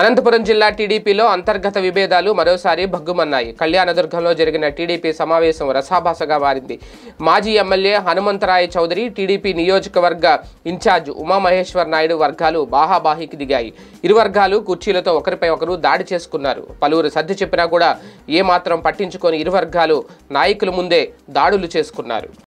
అనంతపురం జిల్లా టీడీపీలో అంతర్గత విభేదాలు మరోసారి భగ్గుమన్నాయి కళ్యాణదుర్గంలో జరిగిన టీడీపీ సమావేశం రసాభాసగా మారింది మాజీ ఎమ్మెల్యే హనుమంతరాయ చౌదరి టీడీపీ నియోజకవర్గ ఇన్ఛార్జ్ ఉమామహేశ్వర్ నాయుడు వర్గాలు బాహాబాహికి దిగాయి ఇరు వర్గాలు కుర్చీలతో ఒకరిపై ఒకరు దాడి చేసుకున్నారు పలువురు సర్ది చెప్పినా కూడా ఏమాత్రం పట్టించుకొని ఇరు వర్గాలు నాయకుల ముందే దాడులు చేసుకున్నారు